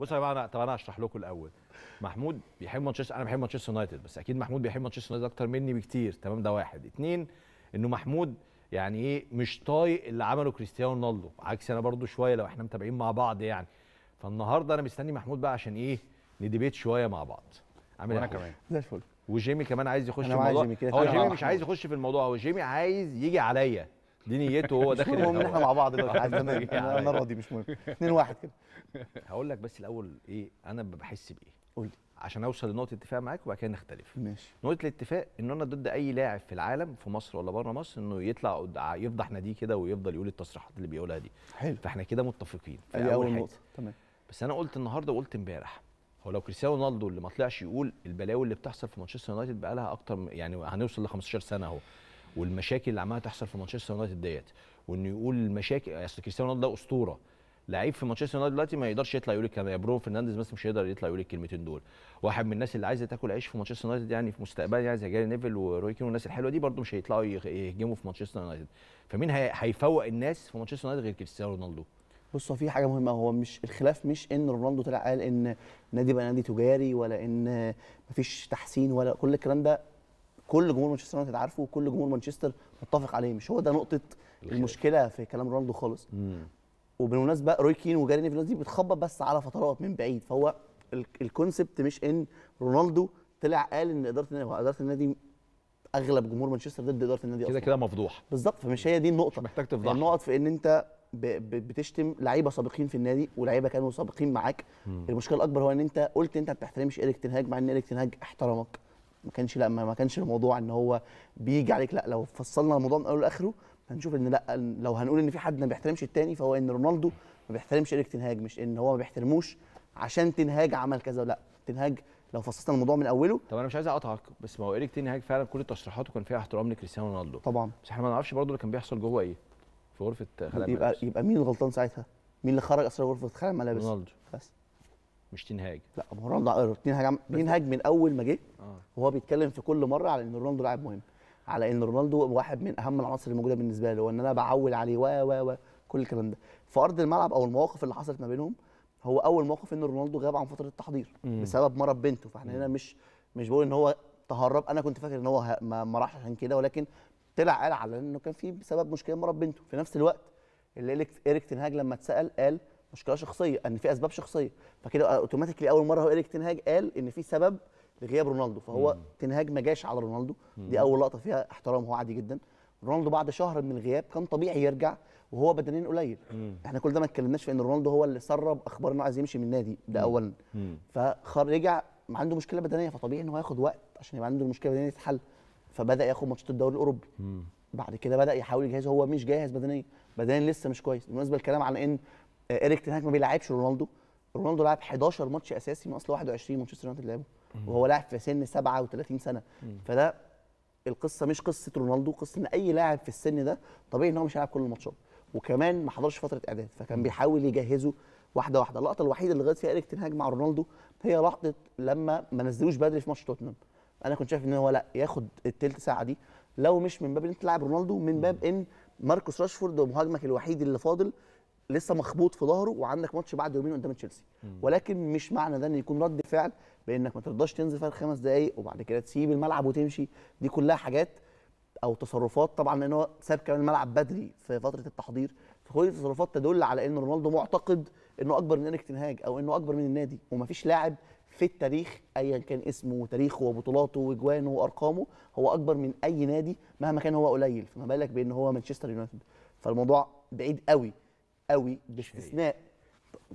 بص يا جماعه انا طب انا اشرح لكم الاول محمود بيحب مانشستر انا بحب مانشستر يونايتد بس اكيد محمود بيحب مانشستر يونايتد اكتر مني بكتير تمام ده واحد اتنين انه محمود يعني ايه مش طايق اللي عمله كريستيانو رونالدو عكس انا برضو شويه لو احنا متابعين مع بعض يعني فالنهارده انا مستني محمود بقى عشان ايه نديبيت شويه مع بعض عامل إيه انا كمان زي الفل وجيمي كمان عايز يخش في الموضوع هو جيمي مش عايز يخش في الموضوع هو جيمي عايز يجي عليا دي نيته وهو داخل المهم ان احنا مع بعض دلوقتي عايز يعني. انا راضي مش مهم 2 1 كده هقول لك بس الاول ايه انا بحس بايه قول لي عشان اوصل لنقطه اتفاق معاك وبعد كده نختلف ماشي نقطه الاتفاق ان انا ضد اي لاعب في العالم في مصر ولا بره مصر انه يطلع يفضح ناديه كده ويفضل يقول التصريحات اللي بيقولها دي حلو فاحنا كده متفقين في اول نقطه تمام بس انا قلت النهارده وقلت امبارح هو لو كريستيانو رونالدو اللي ما طلعش يقول البلاوي اللي بتحصل في مانشستر يونايتد بقى لها اكتر يعني هنوصل ل 15 سنه اهو والمشاكل اللي عماله تحصل في مانشستر يونايتد ديت وانه يقول المشاكل اصل كريستيانو رونالدو ده اسطوره لعيب في مانشستر يونايتد دلوقتي ما يقدرش يطلع يقول الكلام يا برونو فرنانديز مثلا مش هيقدر يطلع يقول الكلمتين دول واحد من الناس اللي عايزه تاكل عيش في مانشستر يونايتد يعني في مستقبل يعني زي جاري نيفل وروي كين والناس الحلوه دي برده مش هيطلعوا يهجموا في مانشستر يونايتد فمين هيفوق الناس في مانشستر يونايتد غير كريستيانو رونالدو بص في حاجه مهمه هو مش الخلاف مش ان رونالدو طلع قال ان نادي بقى نادي تجاري ولا ان مفيش تحسين ولا كل الكلام ده كل جمهور مانشستر يونايتد عارفه وكل جمهور مانشستر متفق عليه مش هو ده نقطه المشكله في كلام رونالدو خالص وبالمناسبه روي كين وجاري نيفل الناس دي بتخبط بس على فترات من بعيد فهو الكونسبت مش ان رونالدو طلع قال ان اداره النادي اداره النادي اغلب جمهور مانشستر ضد اداره النادي كده كده مفضوح بالظبط فمش هي دي النقطه محتاج تفضح النقط يعني في ان انت بتشتم لعيبه سابقين في النادي ولعيبه كانوا سابقين معاك المشكله الاكبر هو ان انت قلت انت ما بتحترمش اريك تنهاج مع ان اريك تنهاج احترمك ما كانش لا ما كانش الموضوع ان هو بيجي عليك لا لو فصلنا الموضوع من اوله لاخره هنشوف ان لا لو هنقول ان في حد ما بيحترمش التاني فهو ان رونالدو ما بيحترمش ايريك تنهاج مش ان هو ما بيحترموش عشان تنهاج عمل كذا لا تنهاج لو فصلنا الموضوع من اوله طب انا مش عايز اقطعك بس ما هو ايريك تنهاج فعلا كل تصريحاته كان فيها احترام لكريستيانو رونالدو طبعا بس احنا ما نعرفش برضه اللي كان بيحصل جوه ايه في غرفه خلايا يبقى الملابس. يبقى مين الغلطان ساعتها؟ مين اللي خرج اصلا غرفه خلايا الملابس؟ رونالدو مش تنهاج لا رونالدو تنهاج تنهاج من اول ما جه آه. وهو بيتكلم في كل مره على ان رونالدو لاعب مهم على ان رونالدو واحد من اهم العناصر الموجوده بالنسبه له وان انا بعول عليه و و و كل الكلام ده في ارض الملعب او المواقف اللي حصلت ما بينهم هو اول موقف ان رونالدو غاب عن فتره التحضير مم. بسبب مرض بنته فاحنا هنا مش مش بقول ان هو تهرب انا كنت فاكر ان هو ما راحش عشان كده ولكن طلع قال على انه كان في بسبب مشكله مرض بنته في نفس الوقت اللي اريك تنهاج لما اتسال قال مشكله شخصيه ان في اسباب شخصيه فكده اوتوماتيكلي اول مره هو اريك تنهاج قال ان في سبب لغياب رونالدو فهو مم. تنهاج ما جاش على رونالدو دي اول لقطه فيها احترام هو عادي جدا رونالدو بعد شهر من الغياب كان طبيعي يرجع وهو بدنيا قليل مم. احنا كل ده ما اتكلمناش في ان رونالدو هو اللي سرب اخبار انه عايز يمشي من النادي ده اولا فرجع عنده مشكله بدنيه فطبيعي ان هو ياخد وقت عشان يبقى عنده المشكله البدنيه تتحل فبدا ياخد ماتشات الدوري الاوروبي مم. بعد كده بدا يحاول يجهز هو مش جاهز بدنيا بدنيا لسه مش كويس بالمناسبه الكلام على ان آه، اريك تنهاك ما بيلعبش رونالدو رونالدو لعب 11 ماتش اساسي من اصل 21 مانشستر يونايتد لعبه وهو لاعب في سن 37 سنه فده القصه مش قصه رونالدو قصه ان اي لاعب في السن ده طبيعي ان هو مش هيلعب كل الماتشات وكمان ما حضرش فتره اعداد فكان بيحاول يجهزه واحده واحده اللقطه الوحيده اللي غلط فيها اريك تنهاج مع رونالدو هي لحظه لما ما نزلوش بدري في ماتش توتنهام انا كنت شايف ان هو لا ياخد الثلث ساعه دي لو مش من باب ان انت تلعب رونالدو من باب ان ماركوس راشفورد مهاجمك الوحيد اللي فاضل لسه مخبوط في ظهره وعندك ماتش بعد يومين قدام تشيلسي ولكن مش معنى ده ان يكون رد فعل بانك ما ترضاش تنزل في خمس دقائق وبعد كده تسيب الملعب وتمشي دي كلها حاجات او تصرفات طبعا لان هو ساب كمان الملعب بدري في فتره التحضير فكل التصرفات تدل على ان رونالدو معتقد انه اكبر من انك تنهاج او انه اكبر من النادي ومفيش لاعب في التاريخ ايا كان اسمه وتاريخه وبطولاته واجوانه وارقامه هو اكبر من اي نادي مهما كان هو قليل فما بالك بان هو مانشستر يونايتد فالموضوع بعيد قوي قوي باستثناء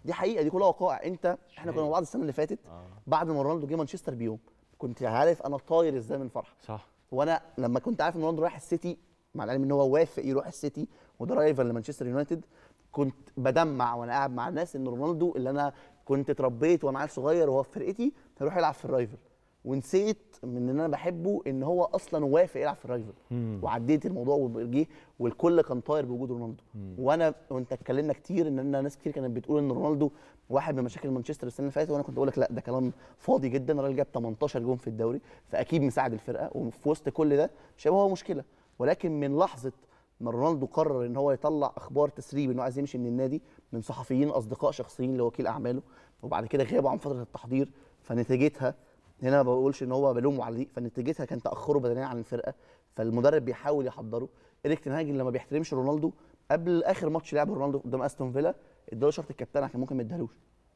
دي حقيقه دي كلها وقائع انت احنا كنا مع بعض السنه اللي فاتت آه. بعد ما رونالدو جه مانشستر بيوم كنت عارف انا طاير ازاي من فرحه صح وانا لما كنت عارف ان رونالدو رايح السيتي مع العلم ان هو وافق يروح السيتي وده رايفل لمانشستر يونايتد كنت بدمع وانا قاعد مع الناس ان رونالدو اللي انا كنت اتربيت وانا عيل صغير وهو في فرقتي هيروح يلعب في الرايفل ونسيت من ان انا بحبه ان هو اصلا وافق يلعب في الرايفل وعديت الموضوع وجه والكل كان طاير بوجود رونالدو وانا وانت اتكلمنا كتير ان انا ناس كتير كانت بتقول ان رونالدو واحد من مشاكل مانشستر السنه اللي فاتت وانا كنت بقول لك لا ده كلام فاضي جدا الراجل جاب 18 جون في الدوري فاكيد مساعد الفرقه وفي وسط كل ده مش هيبقى هو مشكله ولكن من لحظه ما رونالدو قرر ان هو يطلع اخبار تسريب انه عايز يمشي من النادي من صحفيين اصدقاء شخصيين لوكيل اعماله وبعد كده غابوا عن فتره التحضير فنتيجتها هنا ما بقولش ان هو بلومه على دي فنتيجتها كان تاخره بدنيا عن الفرقه فالمدرب بيحاول يحضره ايريك تنهاج لما بيحترمش رونالدو قبل اخر ماتش لعبه رونالدو قدام استون فيلا اداله شرط الكابتن عشان ممكن ما يديهالوش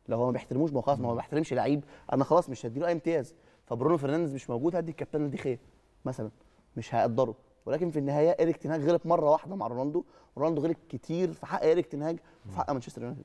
لو هو ما بيحترموش ما هو خلاص ما بيحترمش لعيب انا خلاص مش هديله اي امتياز فبرونو فرنانديز مش موجود هدي الكابتن دي خير مثلا مش هقدره ولكن في النهايه ايريك تنهاج غلط مره واحده مع رونالدو رونالدو غلط كتير في حق ايريك تنهاج وفي حق مانشستر يونايتد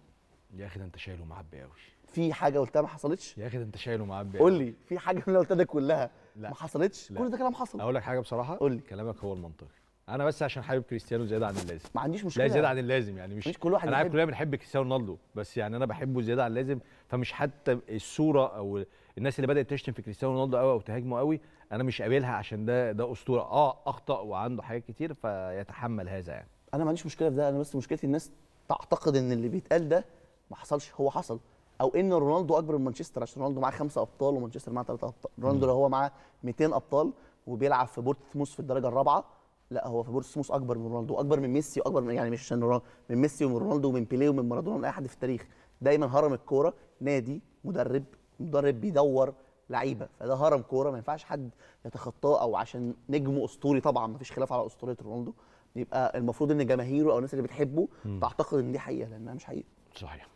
يا اخي ده انت شايله معبي قوي في حاجه قلتها ما حصلتش يا اخي ده انت شايله معبي قول لي في حاجه من اللي قلتها كلها لا. ما حصلتش لا. كل ده كلام حصل اقول لك حاجه بصراحه قول لي كلامك هو المنطقي انا بس عشان حابب كريستيانو زياده عن اللازم ما عنديش مشكله لا زياده عن اللازم يعني مش, مش كل واحد انا عارف كلنا بنحب كريستيانو رونالدو بس يعني انا بحبه زياده عن اللازم فمش حتى الصوره او الناس اللي بدات تشتم في كريستيانو رونالدو قوي او تهاجمه قوي انا مش قابلها عشان ده ده اسطوره اه اخطا وعنده حاجات كتير فيتحمل هذا يعني انا ما عنديش مشكله في ده انا بس مشكلتي الناس تعتقد ان اللي بيتقال ده ما حصلش هو حصل او ان رونالدو اكبر من مانشستر عشان رونالدو معاه خمسه ابطال ومانشستر معاه ثلاثه ابطال رونالدو لو هو معاه 200 ابطال وبيلعب في بورتسموث في الدرجه الرابعه لا هو في بورتسموث اكبر من رونالدو اكبر من ميسي واكبر من يعني مش عشان من ميسي ومن رونالدو ومن بيليه ومن مارادونا ومن اي حد في التاريخ دايما هرم الكوره نادي مدرب مدرب بيدور لعيبه فده هرم كوره ما ينفعش حد يتخطاه او عشان نجمه اسطوري طبعا ما فيش خلاف على اسطوريه رونالدو يبقى المفروض ان جماهيره او الناس اللي بتحبه تعتقد ان دي حقيقه لانها مش حقيقه صحيح